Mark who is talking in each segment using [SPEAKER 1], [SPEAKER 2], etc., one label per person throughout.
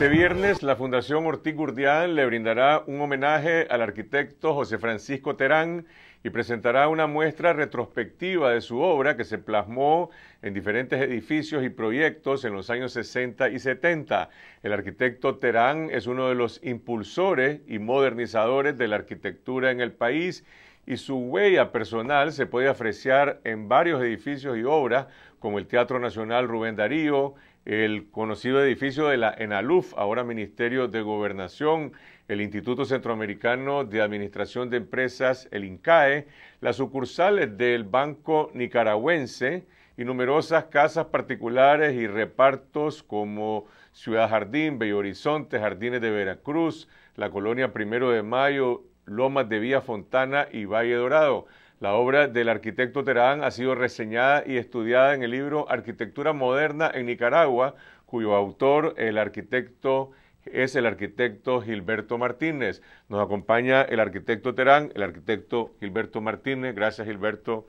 [SPEAKER 1] Este viernes la Fundación Ortiz Gurdián le brindará un homenaje al arquitecto José Francisco Terán y presentará una muestra retrospectiva de su obra que se plasmó en diferentes edificios y proyectos en los años 60 y 70. El arquitecto Terán es uno de los impulsores y modernizadores de la arquitectura en el país y su huella personal se puede apreciar en varios edificios y obras como el Teatro Nacional Rubén Darío, el conocido edificio de la ENALUF, ahora Ministerio de Gobernación, el Instituto Centroamericano de Administración de Empresas, el INCAE, las sucursales del Banco Nicaragüense y numerosas casas particulares y repartos como Ciudad Jardín, Bell Horizonte, Jardines de Veracruz, la colonia Primero de Mayo, Lomas de Vía Fontana y Valle Dorado. La obra del arquitecto Terán ha sido reseñada y estudiada en el libro Arquitectura Moderna en Nicaragua, cuyo autor, el arquitecto es el arquitecto Gilberto Martínez. Nos acompaña el arquitecto Terán, el arquitecto Gilberto Martínez. Gracias, Gilberto.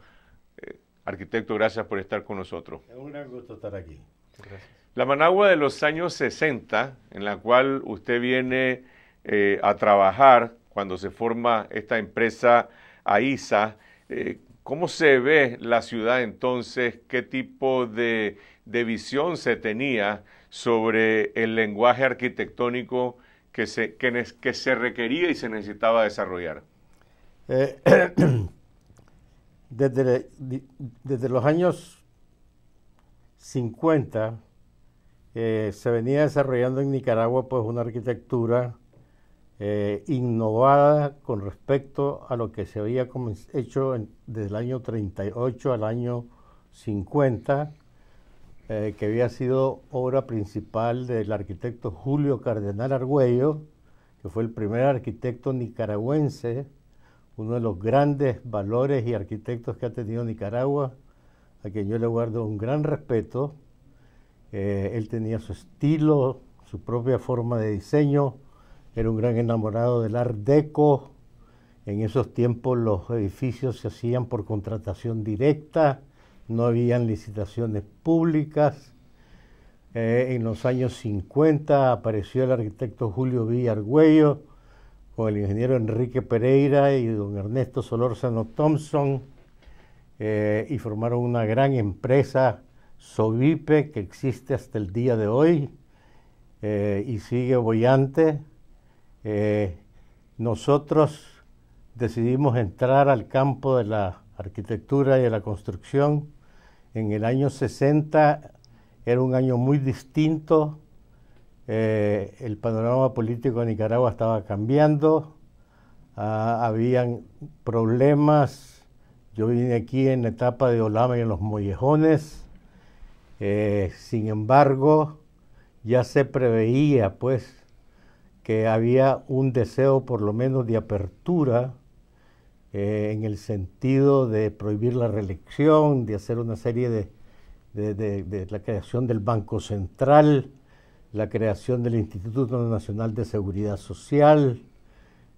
[SPEAKER 1] Eh, arquitecto, gracias por estar con nosotros. Es un gran
[SPEAKER 2] gusto estar aquí. Gracias.
[SPEAKER 1] La Managua de los años 60, en la cual usted viene eh, a trabajar cuando se forma esta empresa AISA, eh, ¿Cómo se ve la ciudad entonces? ¿Qué tipo de, visión se tenía sobre el lenguaje arquitectónico que se, que, se requería y se necesitaba desarrollar?
[SPEAKER 2] Eh, desde, los años 50 eh, se venía desarrollando en Nicaragua pues una arquitectura eh, innovada con respecto a lo que se había hecho desde el año 38 al año 50, eh, que había sido obra principal del arquitecto Julio Cardenal Argüello, que fue el primer arquitecto nicaragüense, uno de los grandes valores y arquitectos que ha tenido Nicaragua, a quien yo le guardo un gran respeto. Eh, él tenía su estilo, su propia forma de diseño, era un gran enamorado del Art Deco. En esos tiempos los edificios se hacían por contratación directa, no habían licitaciones públicas. Eh, en los años 50 apareció el arquitecto Julio Villargüello con el ingeniero Enrique Pereira y don Ernesto Solórzano Thompson eh, y formaron una gran empresa, Sovipe, que existe hasta el día de hoy eh, y sigue bollante eh, nosotros decidimos entrar al campo de la arquitectura y de la construcción. En el año 60 era un año muy distinto. Eh, el panorama político de Nicaragua estaba cambiando. Ah, habían problemas. Yo vine aquí en la etapa de Olama y en los mollejones. Eh, sin embargo, ya se preveía, pues, que había un deseo por lo menos de apertura eh, en el sentido de prohibir la reelección, de hacer una serie de, de, la creación del Banco Central, la creación del Instituto Nacional de Seguridad Social.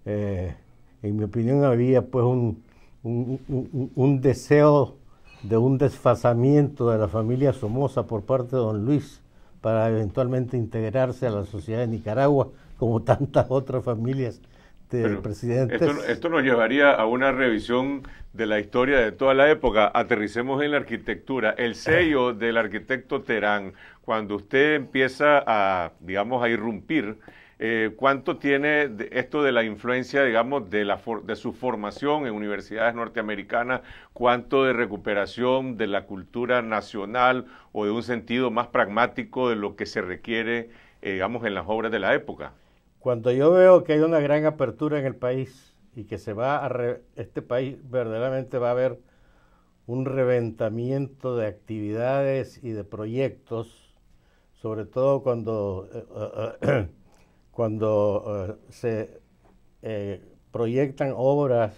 [SPEAKER 2] Eh, en mi opinión había pues un, un, deseo de un desfasamiento de la familia Somoza por parte de don Luis para eventualmente integrarse a la sociedad de Nicaragua, como tantas otras familias de presidentes.
[SPEAKER 1] Esto, nos llevaría a una revisión de la historia de toda la época. Aterricemos en la arquitectura. El sello del arquitecto Terán, cuando usted empieza a, digamos, a irrumpir, eh, ¿cuánto tiene esto de la influencia, digamos, de, la de su formación en universidades norteamericanas? ¿Cuánto de recuperación de la cultura nacional o de un sentido más pragmático de lo que se requiere, eh, digamos, en las obras de la época?
[SPEAKER 2] Cuando yo veo que hay una gran apertura en el país y que se va a este país verdaderamente va a haber un reventamiento de actividades y de proyectos, sobre todo cuando, eh, eh, eh, se proyectan obras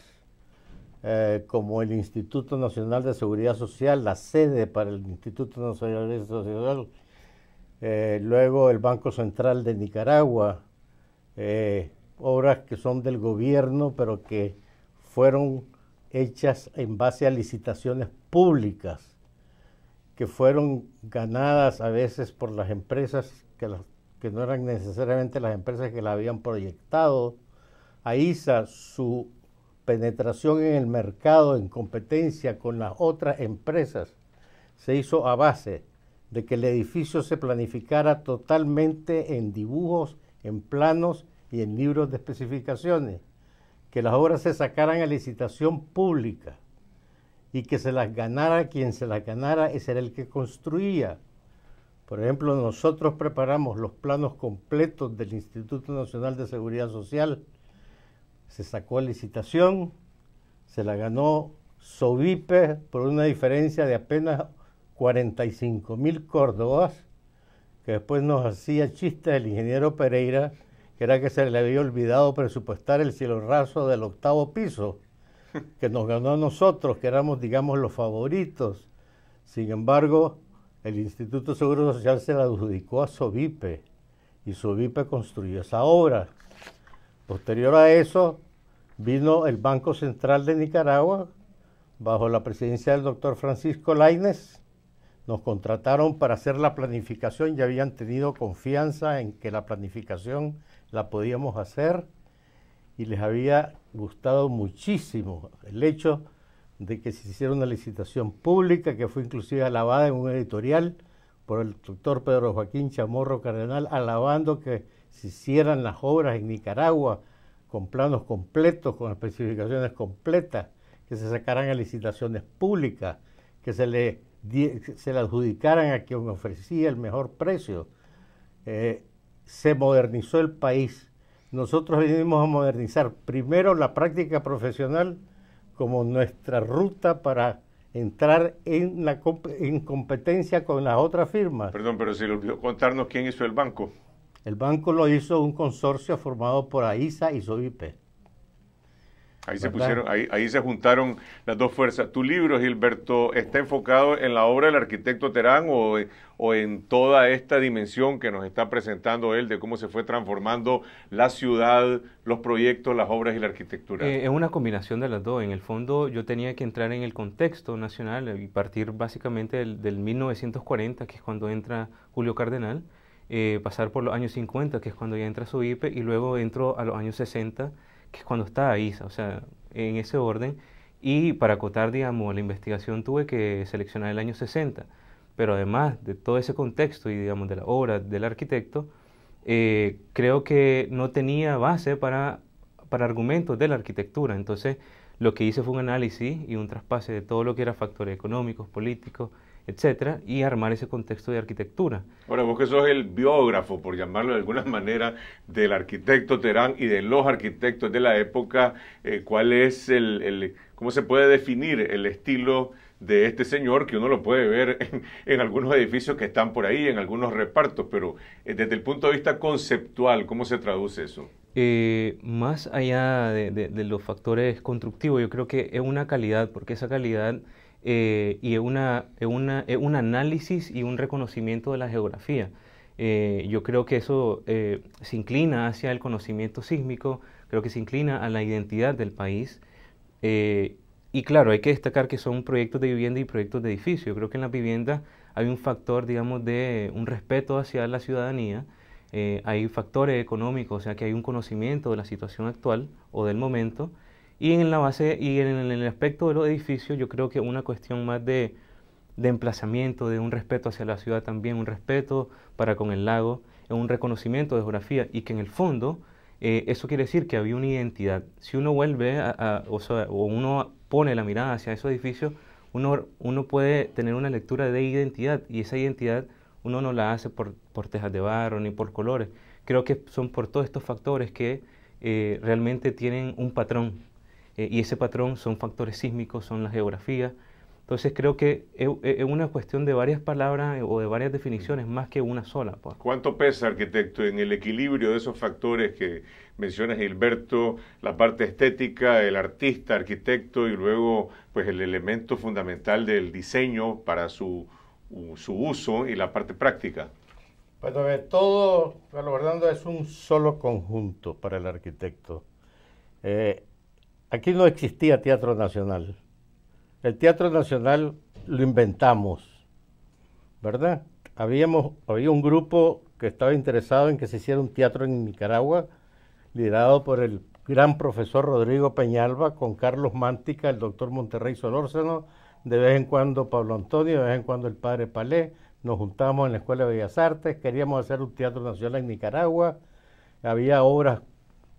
[SPEAKER 2] como el Instituto Nacional de Seguridad Social, la sede para el Instituto Nacional de Seguridad Social, luego el Banco Central de Nicaragua, eh, obras que son del gobierno, pero que fueron hechas en base a licitaciones públicas, que fueron ganadas a veces por las empresas que, no eran necesariamente las empresas que la habían proyectado. a ISA su penetración en el mercado en competencia con las otras empresas, se hizo a base de que el edificio se planificara totalmente en dibujos en planos y en libros de especificaciones, que las obras se sacaran a licitación pública y que se las ganara quien se las ganara, ese era el que construía. Por ejemplo, nosotros preparamos los planos completos del Instituto Nacional de Seguridad Social, se sacó a licitación, se la ganó Sovipe por una diferencia de apenas 45 mil córdobas que después nos hacía chiste el ingeniero Pereira, que era que se le había olvidado presupuestar el cielo raso del octavo piso, que nos ganó a nosotros, que éramos, digamos, los favoritos. Sin embargo, el Instituto Seguro Social se la adjudicó a Sovipe y Sovipe construyó esa obra. Posterior a eso, vino el Banco Central de Nicaragua bajo la presidencia del doctor Francisco Laines nos contrataron para hacer la planificación, ya habían tenido confianza en que la planificación la podíamos hacer y les había gustado muchísimo el hecho de que se hiciera una licitación pública que fue inclusive alabada en un editorial por el doctor Pedro Joaquín Chamorro Cardenal, alabando que se hicieran las obras en Nicaragua con planos completos, con especificaciones completas, que se sacaran a licitaciones públicas, que se le se la adjudicaran a quien ofrecía el mejor precio. Eh, se modernizó el país. Nosotros vinimos a modernizar primero la práctica profesional como nuestra ruta para entrar en competencia con las otras firmas.
[SPEAKER 1] Perdón, pero se le olvidó contarnos quién hizo el banco. El
[SPEAKER 2] banco lo hizo un consorcio formado por AISA y SOIPE.
[SPEAKER 1] Ahí se pusieron, ahí, se juntaron las dos fuerzas. ¿Tu libro, Gilberto, está enfocado en la obra del arquitecto Terán o, en toda esta dimensión que nos está presentando él de cómo se fue transformando la ciudad, los proyectos, las obras y la arquitectura? Eh,
[SPEAKER 3] es una combinación de las dos. En el fondo yo tenía que entrar en el contexto nacional y partir básicamente del, 1940, que es cuando entra Julio Cardenal, eh, pasar por los años 50, que es cuando ya entra su IPE, y luego entro a los años 60 que es cuando estaba ahí, o sea, en ese orden. Y para acotar, digamos, la investigación tuve que seleccionar el año 60, pero además de todo ese contexto y, digamos, de la obra del arquitecto, eh, creo que no tenía base para, para argumentos de la arquitectura. Entonces, lo que hice fue un análisis y un traspase de todo lo que era factores económicos, políticos, etcétera, y armar ese contexto de arquitectura.
[SPEAKER 1] Ahora, vos que sos el biógrafo, por llamarlo de alguna manera, del arquitecto Terán y de los arquitectos de la época, eh, ¿cuál es el, cómo se puede definir el estilo de este señor que uno lo puede ver en, algunos edificios que están por ahí, en algunos repartos, pero eh, desde el punto de vista conceptual, ¿cómo se traduce eso?
[SPEAKER 3] Eh, más allá de los factores constructivos, yo creo que es una calidad, porque esa calidad eh, y es, eh, eh, un análisis y un reconocimiento de la geografía. yo creo que eso se inclina hacia el conocimiento sísmico, creo que se inclina a la identidad del país. y claro, hay que destacar que son proyectos de vivienda y proyectos de edificio. Yo creo que en la vivienda hay un factor, digamos, de un respeto hacia la ciudadanía, hay factores económicos, o sea que hay un conocimiento de la situación actual o del momento, y en la base y en el aspecto de los edificios, yo creo que una cuestión más de, emplazamiento, de un respeto hacia la ciudad también, un respeto para con el lago, un reconocimiento de geografía y que en el fondo eh, eso quiere decir que había una identidad. Si uno vuelve o, uno pone la mirada hacia esos edificios, uno, uno puede tener una lectura de identidad y esa identidad uno no la hace por, por tejas de barro ni por colores. Creo que son por todos estos factores que eh, realmente tienen un patrón eh, y ese patrón son factores sísmicos, son la geografía. Entonces creo que es una cuestión de varias palabras eh, o de varias definiciones más que una sola. Pues.
[SPEAKER 1] ¿Cuánto pesa, arquitecto, en el equilibrio de esos factores que mencionas, Gilberto, la parte estética, el artista, arquitecto y luego pues el elemento fundamental del diseño para su, su uso y la parte práctica?
[SPEAKER 2] pues todo, lo Fernando, es un solo conjunto para el arquitecto. Eh, Aquí no existía Teatro Nacional. El Teatro Nacional lo inventamos, ¿verdad? Habíamos, había un grupo que estaba interesado en que se hiciera un teatro en Nicaragua, liderado por el gran profesor Rodrigo Peñalba, con Carlos Mántica, el doctor Monterrey Solórzano, de vez en cuando Pablo Antonio, de vez en cuando el padre Palé, nos juntábamos en la Escuela de Bellas Artes, queríamos hacer un teatro nacional en Nicaragua, había obras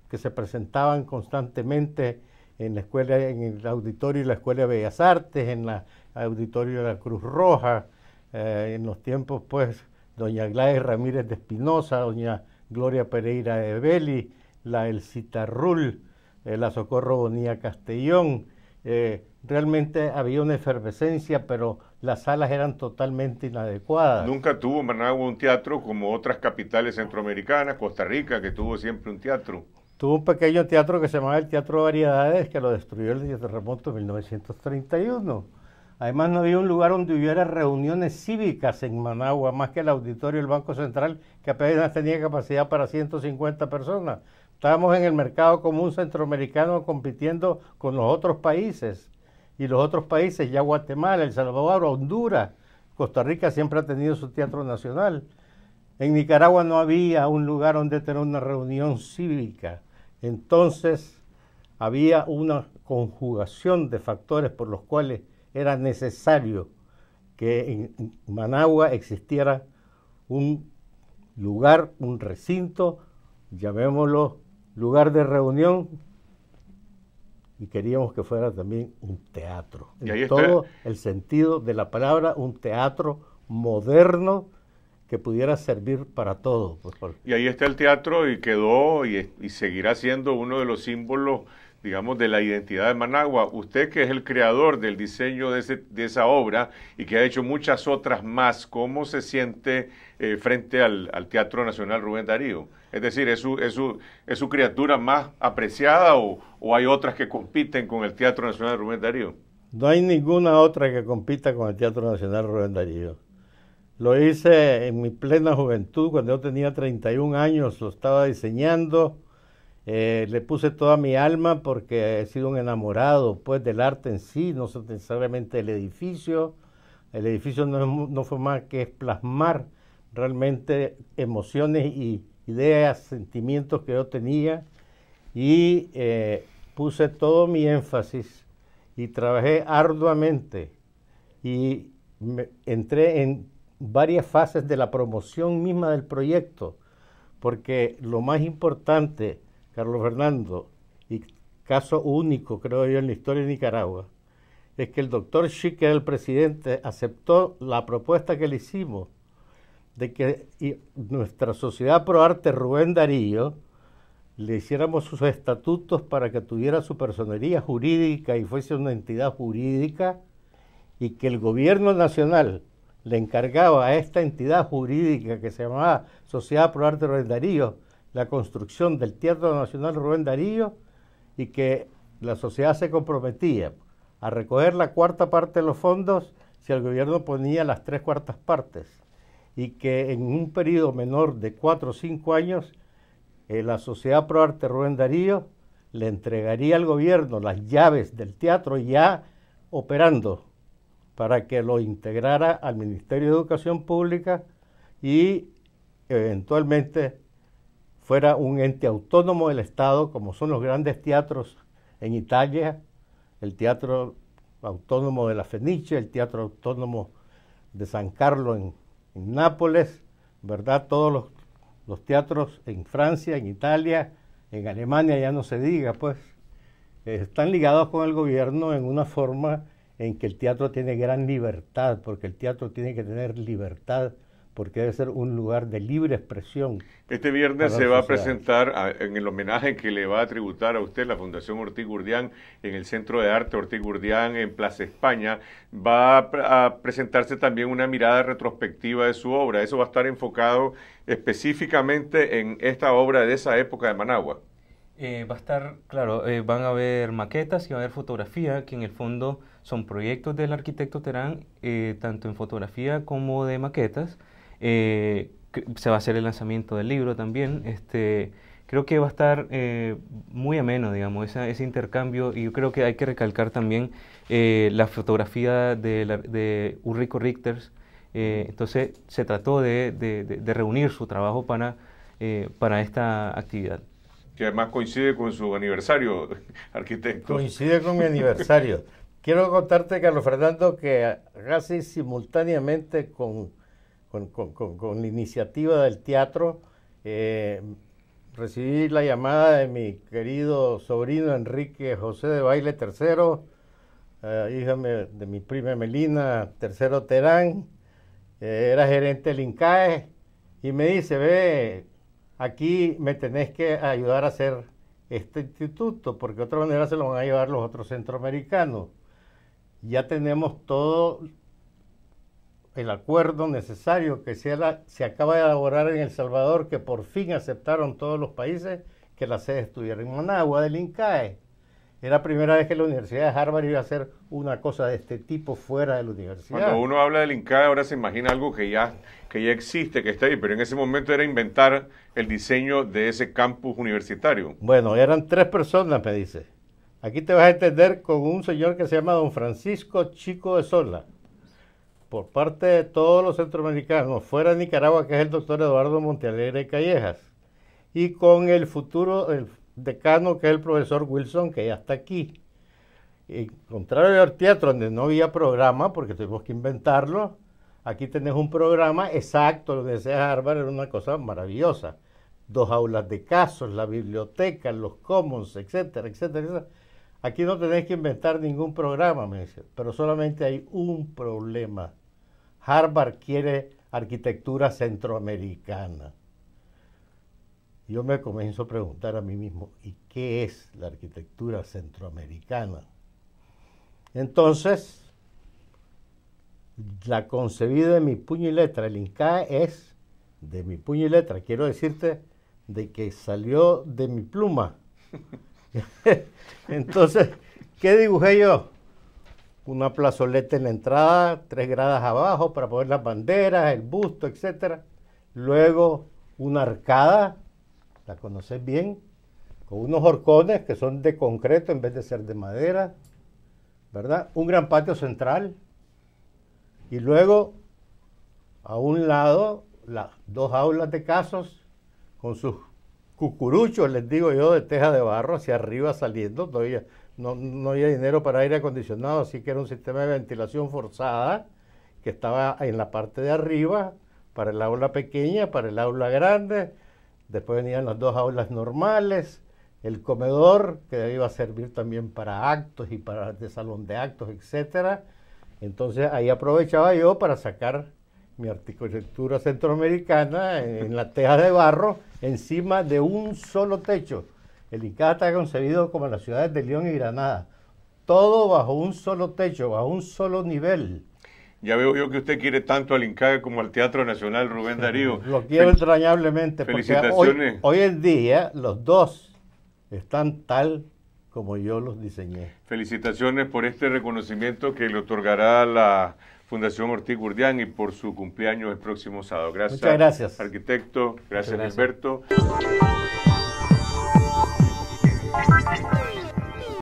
[SPEAKER 2] que se presentaban constantemente en la escuela, en el auditorio de la Escuela de Bellas Artes, en el auditorio de la Cruz Roja, eh, en los tiempos, pues, doña Gladys Ramírez de Espinosa, doña Gloria Pereira de Beli, la Elcita Citarrul, eh, la Socorro Bonía Castellón. Eh, realmente había una efervescencia, pero las salas eran totalmente inadecuadas.
[SPEAKER 1] Nunca tuvo Managua un teatro como otras capitales centroamericanas, Costa Rica, que tuvo siempre un teatro.
[SPEAKER 2] Tuvo un pequeño teatro que se llamaba el Teatro Variedades, que lo destruyó el terremoto de 1931. Además, no había un lugar donde hubiera reuniones cívicas en Managua, más que el auditorio del Banco Central, que apenas tenía capacidad para 150 personas. Estábamos en el mercado común centroamericano compitiendo con los otros países. Y los otros países, ya Guatemala, El Salvador, Honduras, Costa Rica siempre ha tenido su teatro nacional. En Nicaragua no había un lugar donde tener una reunión cívica. Entonces había una conjugación de factores por los cuales era necesario que en Managua existiera un lugar, un recinto, llamémoslo lugar de reunión, y queríamos que fuera también un teatro. en todo el sentido de la palabra, un teatro moderno que pudiera servir para todo. Pues,
[SPEAKER 1] y ahí está el teatro y quedó y, seguirá siendo uno de los símbolos, digamos, de la identidad de Managua. Usted que es el creador del diseño de, esa obra y que ha hecho muchas otras más, ¿cómo se siente eh, frente al, Teatro Nacional Rubén Darío? Es decir, ¿es su, criatura más apreciada o hay otras que compiten con el Teatro Nacional Rubén Darío?
[SPEAKER 2] No hay ninguna otra que compita con el Teatro Nacional Rubén Darío. Lo hice en mi plena juventud, cuando yo tenía 31 años, lo estaba diseñando. Eh, le puse toda mi alma porque he sido un enamorado pues del arte en sí, no necesariamente del edificio. El edificio no, fue más que plasmar realmente emociones y ideas, sentimientos que yo tenía y eh, puse todo mi énfasis y trabajé arduamente y entré en varias fases de la promoción misma del proyecto, porque lo más importante, Carlos Fernando, y caso único creo yo en la historia de Nicaragua, es que el doctor Schicker, el presidente, aceptó la propuesta que le hicimos de que nuestra sociedad ProArte Rubén Darío le hiciéramos sus estatutos para que tuviera su personería jurídica y fuese una entidad jurídica y que el gobierno nacional le encargaba a esta entidad jurídica que se llamaba Sociedad Pro Arte Rubén Darío la construcción del Teatro Nacional Rubén Darío y que la sociedad se comprometía a recoger la cuarta parte de los fondos si el gobierno ponía las tres cuartas partes y que en un periodo menor de cuatro o cinco años eh, la Sociedad Pro Arte Rubén Darío le entregaría al gobierno las llaves del teatro ya operando para que lo integrara al Ministerio de Educación Pública y eventualmente fuera un ente autónomo del Estado, como son los grandes teatros en Italia, el Teatro Autónomo de la fenicia el Teatro Autónomo de San Carlo en, Nápoles, ¿verdad? Todos los teatros en Francia, en Italia, en Alemania, ya no se diga, pues, eh, están ligados con el gobierno en una forma en que el teatro tiene gran libertad, porque el teatro tiene que tener libertad, porque debe ser un lugar de libre expresión.
[SPEAKER 1] Este viernes se va a presentar ah, en el homenaje que le va a tributar a usted la Fundación Ortiz Gurdián en el Centro de Arte Ortiz Gurdián en Plaza España. Va a presentarse también una mirada retrospectiva de su obra. Eso va a estar enfocado específicamente en esta obra de esa época de Managua.
[SPEAKER 3] Eh, va a estar, claro, eh, van a haber maquetas y va a haber fotografía, que en el fondo son proyectos del arquitecto Terán, eh, tanto en fotografía como de maquetas. se va a hacer el lanzamiento del libro también. Este, creo que va a estar muy ameno, digamos, ese intercambio. Y yo creo que hay que recalcar también la fotografía de, la, de Ulrico Richters. entonces se trató de, reunir su trabajo para esta actividad
[SPEAKER 1] que además coincide con su aniversario, arquitecto. Coincide con mi aniversario.
[SPEAKER 2] Quiero contarte, Carlos Fernando, que casi simultáneamente con, con, la iniciativa del teatro, eh, recibí la llamada de mi querido sobrino Enrique José de Baile III, eh, hija de mi prima Melina Tercero Terán, eh, era gerente del INCAE, y me dice, ve, aquí me tenés que ayudar a hacer este instituto, porque de otra manera se lo van a llevar los otros centroamericanos. Ya tenemos todo el acuerdo necesario que se, acaba de elaborar en El Salvador, que por fin aceptaron todos los países que la sede estuviera en Managua del INCAE. Era la primera vez que la Universidad de Harvard iba a hacer una cosa de este tipo fuera de la universidad. Cuando
[SPEAKER 1] uno habla del INCAE ahora se imagina algo que ya, que ya existe, que está ahí, pero en ese momento era inventar el diseño de ese campus universitario?
[SPEAKER 2] Bueno, eran tres personas, me dice. Aquí te vas a entender con un señor que se llama don Francisco Chico de Sola, por parte de todos los centroamericanos, fuera de Nicaragua, que es el doctor Eduardo Montealegre Callejas, y con el futuro decano, que es el profesor Wilson, que ya está aquí. Y contrario al teatro, donde no había programa, porque tuvimos que inventarlo, aquí tenés un programa exacto, lo que Árbar, Harvard, era una cosa maravillosa dos aulas de casos, la biblioteca, los commons, etcétera, etcétera, Aquí no tenéis que inventar ningún programa, me dice, pero solamente hay un problema. Harvard quiere arquitectura centroamericana. Yo me comienzo a preguntar a mí mismo, ¿y qué es la arquitectura centroamericana? Entonces, la concebida de mi puño y letra, el Inca es de mi puño y letra. Quiero decirte de que salió de mi pluma. Entonces, ¿qué dibujé yo? Una plazoleta en la entrada, tres gradas abajo para poner las banderas, el busto, etc. Luego una arcada, la conoces bien, con unos horcones que son de concreto en vez de ser de madera, ¿verdad? Un gran patio central y luego a un lado las dos aulas de casos con sus cucuruchos, les digo yo, de teja de barro hacia arriba saliendo. No no, había dinero para aire acondicionado, así que era un sistema de ventilación forzada que estaba en la parte de arriba para el aula pequeña, para el aula grande. Después venían las dos aulas normales, el comedor que iba a servir también para actos y para el salón de actos, etcétera. Entonces ahí aprovechaba yo para sacar mi arquitectura centroamericana en la teja de barro encima de un solo techo. El Inca está concebido como las ciudades de León y Granada. Todo bajo un solo techo, bajo un solo nivel.
[SPEAKER 1] Ya veo yo que usted quiere tanto al Inca como al Teatro Nacional Rubén Darío. Lo quiero
[SPEAKER 2] entrañablemente. hoy, hoy, en día los dos están tal como yo los diseñé.
[SPEAKER 1] Felicitaciones por este reconocimiento que le otorgará la Fundación Ortiz Gurdián y por su cumpleaños el próximo sábado. Gracias. Muchas gracias. Arquitecto, gracias, gracias. Alberto.